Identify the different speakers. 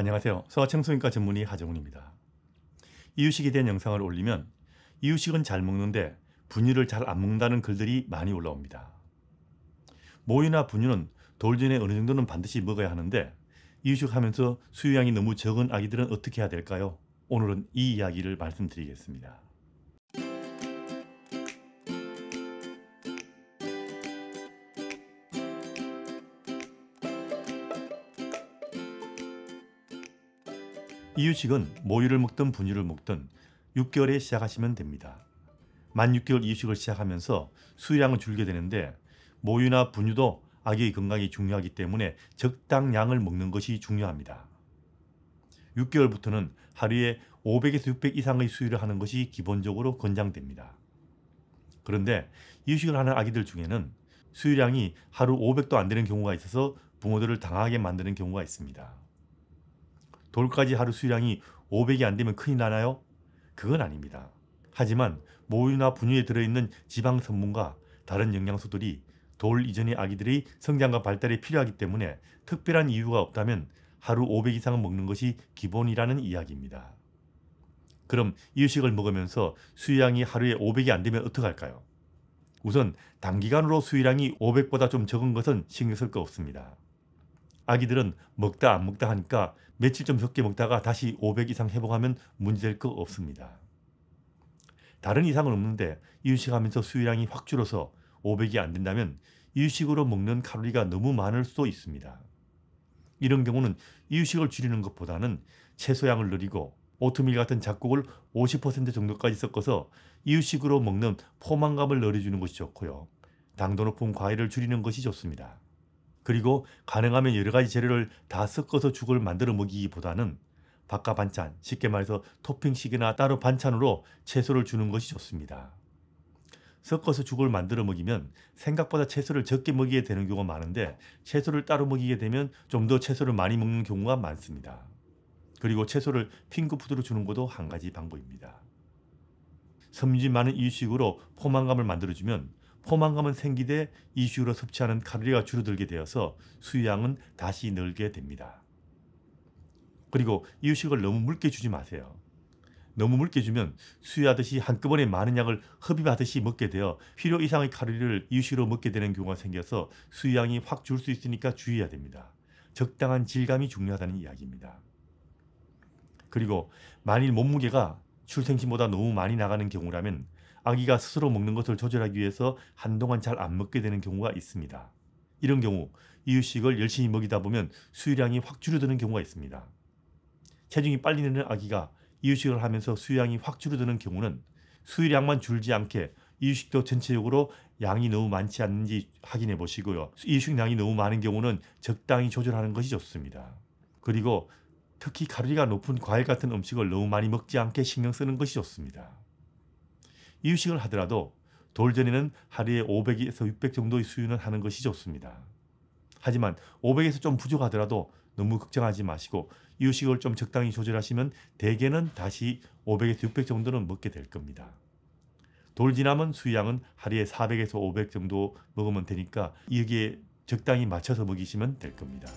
Speaker 1: 안녕하세요. 소아청소년과 전문의 하정훈입니다. 이유식에 대한 영상을 올리면 이유식은 잘 먹는데 분유를 잘 안 먹는다는 글들이 많이 올라옵니다. 모유나 분유는 돌 전에 어느 정도는 반드시 먹어야 하는데 이유식하면서 수유량이 너무 적은 아기들은 어떻게 해야 될까요? 오늘은 이 이야기를 말씀드리겠습니다. 이유식은 모유를 먹든 분유를 먹든 6개월에 시작하시면 됩니다. 만 6개월 이유식을 시작하면서 수유량을 줄게 되는데 모유나 분유도 아기의 건강이 중요하기 때문에 적당량을 먹는 것이 중요합니다. 6개월부터는 하루에 500에서 600 이상의 수유를 하는 것이 기본적으로 권장됩니다. 그런데 이유식을 하는 아기들 중에는 수유량이 하루 500도 안 되는 경우가 있어서 부모들을 당하게 만드는 경우가 있습니다. 돌까지 하루 수량이 500이 안 되면 큰일 나나요? 그건 아닙니다. 하지만 모유나 분유에 들어있는 지방 성분과 다른 영양소들이 돌 이전의 아기들의 성장과 발달에 필요하기 때문에 특별한 이유가 없다면 하루 500 이상 은 먹는 것이 기본이라는 이야기입니다. 그럼 이유식을 먹으면서 수유량이 하루에 500이 안 되면 어떡할까요? 우선 단기간으로 수유량이 500보다 좀 적은 것은 신경 쓸 거 없습니다. 아기들은 먹다 안 먹다 하니까 며칠 좀 적게 먹다가 다시 500 이상 회복하면 문제될 거 없습니다. 다른 이상은 없는데 이유식하면서 수유량이 확 줄어서 500이 안 된다면 이유식으로 먹는 칼로리가 너무 많을 수도 있습니다. 이런 경우는 이유식을 줄이는 것보다는 채소양을 늘리고 오트밀 같은 잡곡을 50% 정도까지 섞어서 이유식으로 먹는 포만감을 늘려주는 것이 좋고요. 당도 높은 과일을 줄이는 것이 좋습니다. 그리고 가능하면 여러 가지 재료를 다 섞어서 죽을 만들어 먹이기보다는 바깥 반찬, 쉽게 말해서 토핑식이나 따로 반찬으로 채소를 주는 것이 좋습니다. 섞어서 죽을 만들어 먹이면 생각보다 채소를 적게 먹이게 되는 경우가 많은데 채소를 따로 먹이게 되면 좀 더 채소를 많이 먹는 경우가 많습니다. 그리고 채소를 핑크푸드로 주는 것도 한 가지 방법입니다. 섬유질 많은 이유식으로 포만감을 만들어주면 포만감은 생기되 이슈로 섭취하는 칼로리가 줄어들게 되어서 수유량은 다시 늘게 됩니다. 그리고 이유식을 너무 묽게 주지 마세요. 너무 묽게 주면 수유하듯이 한꺼번에 많은 약을 흡입하듯이 먹게 되어 필요 이상의 칼로리를 이유식으로 먹게 되는 경우가 생겨서 수유량이 확 줄 수 있으니까 주의해야 됩니다. 적당한 질감이 중요하다는 이야기입니다. 그리고 만일 몸무게가 출생시보다 너무 많이 나가는 경우라면 아기가 스스로 먹는 것을 조절하기 위해서 한동안 잘 안 먹게 되는 경우가 있습니다. 이런 경우 이유식을 열심히 먹이다 보면 수유량이 확 줄어드는 경우가 있습니다. 체중이 빨리 내는 아기가 이유식을 하면서 수유량이 확 줄어드는 경우는 수유량만 줄지 않게 이유식도 전체적으로 양이 너무 많지 않는지 확인해 보시고요. 이유식량이 너무 많은 경우는 적당히 조절하는 것이 좋습니다. 그리고 특히 칼로리가 높은 과일 같은 음식을 너무 많이 먹지 않게 신경 쓰는 것이 좋습니다. 이유식을 하더라도 돌전에는 하루에 500에서 600 정도의 수유는 하는 것이 좋습니다. 하지만 500에서 좀 부족하더라도 너무 걱정하지 마시고 이유식을 좀 적당히 조절하시면 대개는 다시 500에서 600 정도는 먹게 될 겁니다. 돌지함은수유량은 하루에 400에서 500 정도 먹으면 되니까 여기에 적당히 맞춰서 먹이시면 될 겁니다.